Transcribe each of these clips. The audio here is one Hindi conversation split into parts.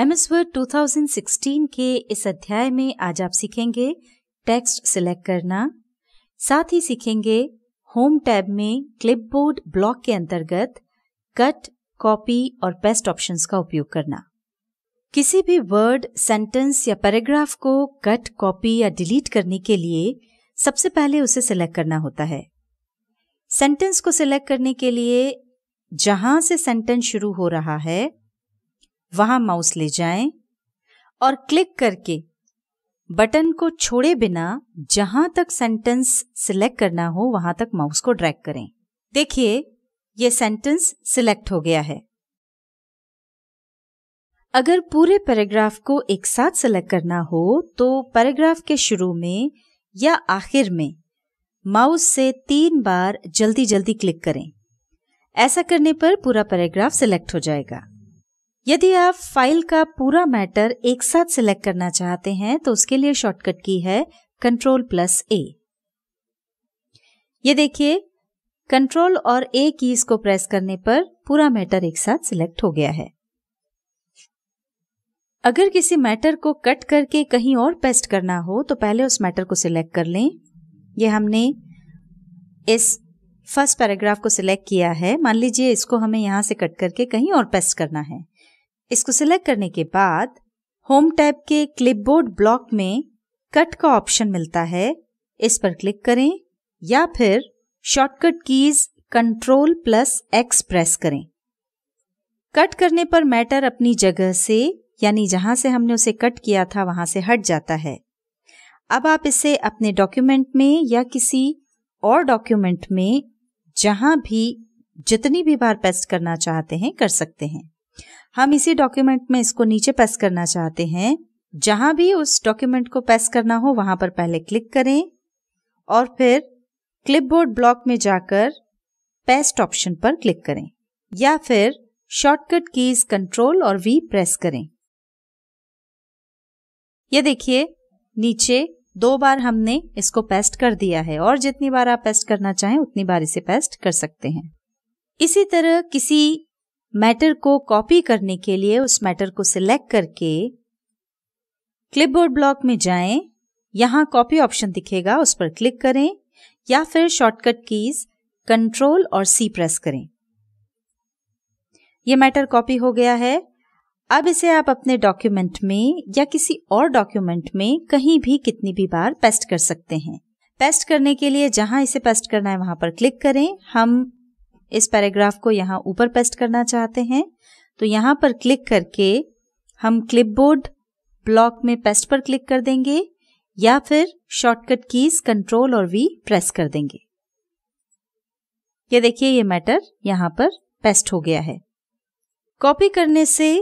एम एस वर्ड टू के इस अध्याय में आज आप सीखेंगे टेक्स्ट सिलेक्ट करना साथ ही सीखेंगे होम टैब में क्लिपबोर्ड ब्लॉक के अंतर्गत कट कॉपी और पेस्ट ऑप्शंस का उपयोग करना किसी भी वर्ड सेंटेंस या पैराग्राफ को कट कॉपी या डिलीट करने के लिए सबसे पहले उसे सिलेक्ट करना होता है सेंटेंस को सिलेक्ट करने के लिए जहां से सेंटेंस शुरू हो रहा है वहां माउस ले जाएं और क्लिक करके बटन को छोड़े बिना जहां तक सेंटेंस सिलेक्ट करना हो वहां तक माउस को ड्रैग करें देखिए ये सेंटेंस सिलेक्ट हो गया है अगर पूरे पैराग्राफ को एक साथ सेलेक्ट करना हो तो पैराग्राफ के शुरू में या आखिर में माउस से तीन बार जल्दी जल्दी क्लिक करें ऐसा करने पर पूरा पैराग्राफ सिलेक्ट हो जाएगा यदि आप फाइल का पूरा मैटर एक साथ सिलेक्ट करना चाहते हैं तो उसके लिए शॉर्टकट की है कंट्रोल प्लस ए ये देखिए कंट्रोल और ए कीज को प्रेस करने पर पूरा मैटर एक साथ सिलेक्ट हो गया है अगर किसी मैटर को कट करके कहीं और पेस्ट करना हो तो पहले उस मैटर को सिलेक्ट कर लें ये हमने इस फर्स्ट पैराग्राफ को सिलेक्ट किया है मान लीजिए इसको हमें यहां से कट करके कहीं और पेस्ट करना है इसको सिलेक्ट करने के बाद होम टैब के क्लिपबोर्ड ब्लॉक में कट का ऑप्शन मिलता है इस पर क्लिक करें या फिर shortcut keys control plus X press करें कट करने पर मैटर अपनी जगह से यानी जहां से हमने उसे कट किया था वहां से हट जाता है अब आप इसे अपने डॉक्यूमेंट में या किसी और डॉक्यूमेंट में जहां भी जितनी भी बार पेस्ट करना चाहते हैं कर सकते हैं हम इसी डॉक्यूमेंट में इसको नीचे पेस्ट करना चाहते हैं जहां भी उस डॉक्यूमेंट को पेस्ट करना हो वहां पर पहले क्लिक करें और फिर क्लिपबोर्ड ब्लॉक में जाकर पेस्ट ऑप्शन पर क्लिक करें या फिर शॉर्टकट कीज कंट्रोल और वी प्रेस करें ये देखिए नीचे दो बार हमने इसको पेस्ट कर दिया है और जितनी बार आप पेस्ट करना चाहें उतनी बार इसे पेस्ट कर सकते हैं इसी तरह किसी मैटर को कॉपी करने के लिए उस मैटर को सिलेक्ट करके क्लिपबोर्ड ब्लॉक में जाएं, यहां कॉपी ऑप्शन दिखेगा उस पर क्लिक करें या फिर शॉर्टकट कीज कंट्रोल और सी प्रेस करें यह मैटर कॉपी हो गया है अब इसे आप अपने डॉक्यूमेंट में या किसी और डॉक्यूमेंट में कहीं भी कितनी भी बार पेस्ट कर सकते हैं पेस्ट करने के लिए जहां इसे पेस्ट करना है वहां पर क्लिक करें हम इस पैराग्राफ को यहाँ ऊपर पेस्ट करना चाहते हैं तो यहाँ पर क्लिक करके हम क्लिपबोर्ड ब्लॉक में पेस्ट पर क्लिक कर देंगे या फिर शॉर्टकट कीज कंट्रोल और वी प्रेस कर देंगे ये देखिए ये मैटर यहाँ पर पेस्ट हो गया है कॉपी करने से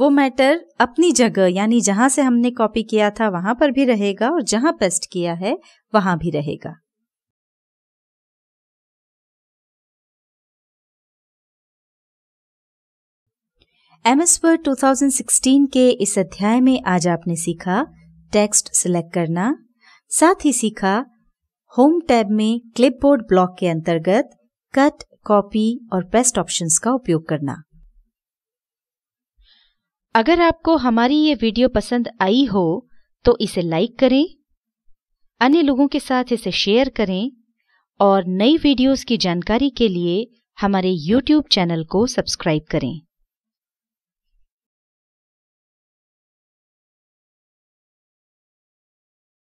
वो मैटर अपनी जगह यानी जहां से हमने कॉपी किया था वहां पर भी रहेगा और जहां पेस्ट किया है वहां भी रहेगा एमएस वर्ड टू के इस अध्याय में आज आपने सीखा टेक्स्ट सिलेक्ट करना साथ ही सीखा होम टैब में क्लिपबोर्ड ब्लॉक के अंतर्गत कट कॉपी और पेस्ट ऑप्शंस का उपयोग करना अगर आपको हमारी ये वीडियो पसंद आई हो तो इसे लाइक करें अन्य लोगों के साथ इसे शेयर करें और नई वीडियोस की जानकारी के लिए हमारे YouTube चैनल को सब्सक्राइब करें